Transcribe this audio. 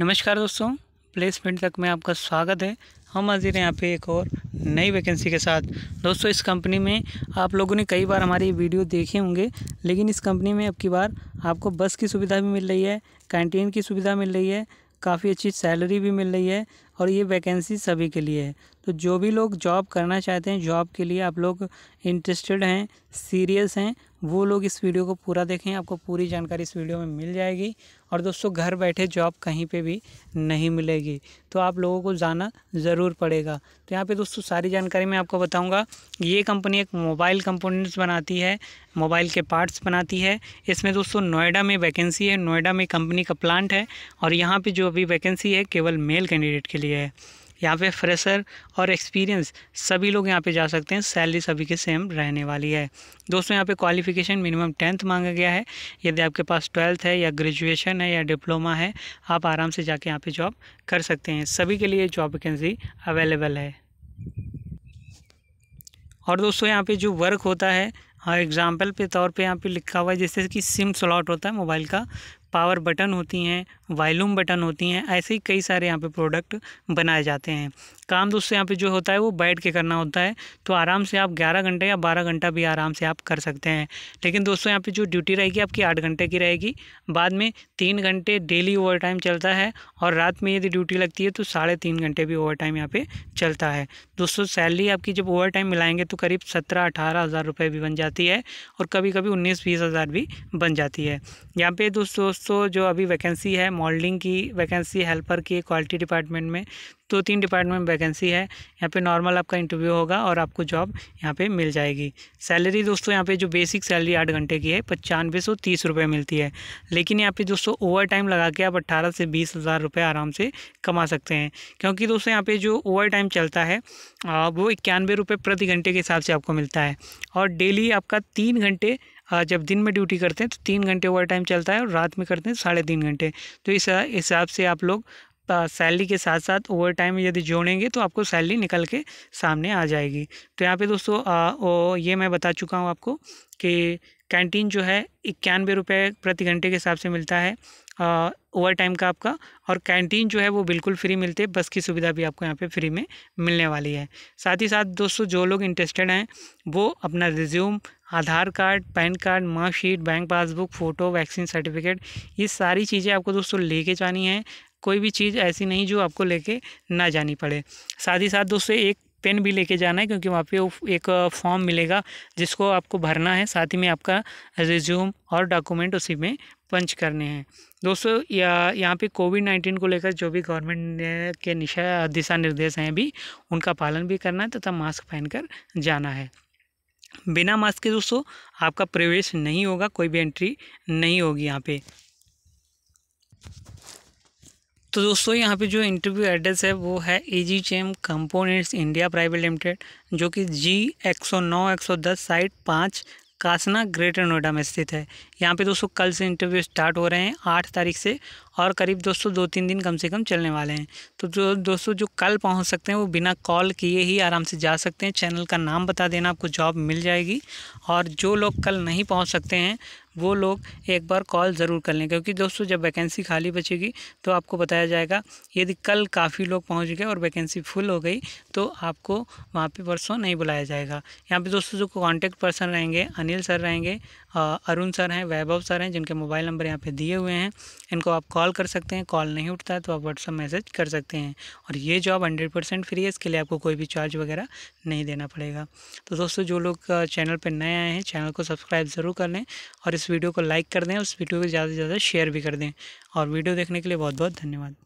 नमस्कार दोस्तों प्लेसमेंट तक में आपका स्वागत है हम हाजिर हैं यहाँ पे एक और नई वैकेंसी के साथ दोस्तों इस कंपनी में आप लोगों ने कई बार हमारी वीडियो देखे होंगे लेकिन इस कंपनी में अब की बार आपको बस की सुविधा भी मिल रही है कैंटीन की सुविधा मिल रही है काफ़ी अच्छी सैलरी भी मिल रही है और ये वैकेंसी सभी के लिए है तो जो भी लोग जॉब करना चाहते हैं जॉब के लिए आप लोग इंटरेस्टेड हैं सीरियस हैं वो लोग इस वीडियो को पूरा देखें आपको पूरी जानकारी इस वीडियो में मिल जाएगी और दोस्तों घर बैठे जॉब कहीं पे भी नहीं मिलेगी तो आप लोगों को जाना ज़रूर पड़ेगा तो यहाँ पे दोस्तों सारी जानकारी मैं आपको बताऊँगा ये कंपनी एक मोबाइल कंपोनेंट्स बनाती है मोबाइल के पार्ट्स बनाती है इसमें दोस्तों नोएडा में वैकेंसी है नोएडा में कंपनी का प्लांट है और यहाँ पर जो अभी वैकेंसी है केवल मेल कैंडिडेट के लिए लिए है यहाँ पे फ्रेशर और एक्सपीरियंस सभी लोग यहाँ पे जा सकते हैं सैलरी सभी के सेम रहने वाली है दोस्तों यहाँ पे क्वालिफिकेशन मिनिमम टेंथ मांगा गया है यदि आपके पास ट्वेल्थ है या ग्रेजुएशन है या डिप्लोमा है आप आराम से जाके यहाँ पे जॉब कर सकते हैं सभी के लिए जॉब वैकेंसी अवेलेबल है और दोस्तों यहाँ पर जो वर्क होता है हाँ एग्ज़ाम्पल पे तौर पे यहाँ पे लिखा हुआ है जैसे कि सिम स्लॉट होता है मोबाइल का पावर बटन होती हैं वॉल्यूम बटन होती हैं ऐसे ही कई सारे यहाँ पे प्रोडक्ट बनाए जाते हैं काम दोस्तों यहाँ पे जो होता है वो बैठ के करना होता है तो आराम से आप 11 घंटे या 12 घंटा भी आराम से आप कर सकते हैं लेकिन दोस्तों यहाँ पे जो ड्यूटी रहेगी आपकी आठ घंटे की रहेगी बाद में तीन घंटे डेली ओवर टाइम चलता है और रात में यदि ड्यूटी लगती है तो साढ़े तीन घंटे भी ओवर टाइम यहाँ पर चलता है दोस्तों सैलरी आपकी जब ओवर टाइम मिलाएंगे तो करीब सत्रह अठारह हज़ार रुपये भी बन जाती है और कभी कभी उन्नीस बीस हज़ार भी बन जाती है यहाँ पर दोस्तों दोस्तों जो अभी वैकेंसी है मॉडलिंग की वैकेंसी हेल्पर की क्वालिटी डिपार्टमेंट में दो तीन डिपार्टमेंट वैकेंसी है यहाँ पे नॉर्मल आपका इंटरव्यू होगा और आपको जॉब यहाँ पे मिल जाएगी सैलरी दोस्तों यहाँ पे जो बेसिक सैलरी आठ घंटे की है पचानवे सौ तीस रुपये मिलती है लेकिन यहाँ पे दोस्तों ओवर टाइम लगा के आप अट्ठारह से बीस हज़ार रुपये आराम से कमा सकते हैं क्योंकि दोस्तों यहाँ पर जो ओवर टाइम चलता है वो इक्यानवे रुपये प्रति घंटे के हिसाब से आपको मिलता है और डेली आपका तीन घंटे जब दिन में ड्यूटी करते हैं तो तीन घंटे ओवर टाइम चलता है और रात में करते हैं साढ़े तीन घंटे तो इस हिसाब से आप लोग सैलरी के साथ साथ ओवर टाइम यदि जोड़ेंगे तो आपको सैलरी निकल के सामने आ जाएगी तो यहाँ पे दोस्तों आ, ओ, ये मैं बता चुका हूँ आपको कि कैंटीन जो है इक्यानवे रुपये प्रति घंटे के हिसाब से मिलता है ओवर टाइम का आपका और कैंटीन जो है वो बिल्कुल फ्री मिलते हैं बस की सुविधा भी आपको यहाँ पे फ्री में मिलने वाली है साथ ही साथ दोस्तों जो लोग इंटरेस्टेड हैं वो अपना resume Aadhaar card PAN card marksheet bank passbook photo vaccine certificate ये सारी चीज़ें आपको दोस्तों लेके जानी है कोई भी चीज़ ऐसी नहीं जो आपको लेके ना जानी पड़े साथ ही साथ दोस्तों एक पेन भी लेके जाना है क्योंकि वहाँ पे एक फॉर्म मिलेगा जिसको आपको भरना है साथ ही में आपका रिज्यूम और डॉक्यूमेंट उसी में पंच करने हैं दोस्तों या यहाँ पे कोविड नाइन्टीन को लेकर जो भी गवर्नमेंट के निशा दिशा निर्देश हैं भी उनका पालन भी करना है तथा तो मास्क पहनकर जाना है बिना मास्क के दोस्तों आपका प्रवेश नहीं होगा कोई भी एंट्री नहीं होगी यहाँ पर तो दोस्तों यहाँ पे जो इंटरव्यू एड्रेस है वो है A G chem components India private limited जो कि जी एक सौ नौ एक सौ दस साइट पाँच कासना ग्रेटर नोएडा में स्थित है यहाँ पे दोस्तों कल से इंटरव्यू स्टार्ट हो रहे हैं आठ तारीख से और करीब दोस्तों दो तीन दिन कम से कम चलने वाले हैं तो जो दोस्तों जो कल पहुँच सकते हैं वो बिना कॉल किए ही आराम से जा सकते हैं चैनल का नाम बता देना आपको जॉब मिल जाएगी और जो लोग कल नहीं पहुँच सकते हैं वो लोग एक बार कॉल ज़रूर कर लें क्योंकि दोस्तों जब वैकेंसी खाली बचेगी तो आपको बताया जाएगा यदि कल काफ़ी लोग पहुँच गए और वैकेंसी फुल हो गई तो आपको वहाँ पर परसों नहीं बुलाया जाएगा यहाँ पर दोस्तों जो कांटेक्ट पर्सन रहेंगे अनिल सर रहेंगे अरुण सर हैं वैभव सर हैं जिनके मोबाइल नंबर यहाँ पर दिए हुए हैं इनको आप कॉल कर सकते हैं कॉल नहीं उठता है तो आप व्हाट्सअप मैसेज कर सकते हैं और ये जॉब हंड्रेड परसेंट फ्री है इसके लिए आपको कोई भी चार्ज वगैरह नहीं देना पड़ेगा तो दोस्तों जो लोग चैनल पर नए आए हैं चैनल को सब्सक्राइब ज़रूर कर लें और इस वीडियो को लाइक कर दें उस वीडियो को ज़्यादा से ज़्यादा शेयर भी कर दें और वीडियो देखने के लिए बहुत बहुत धन्यवाद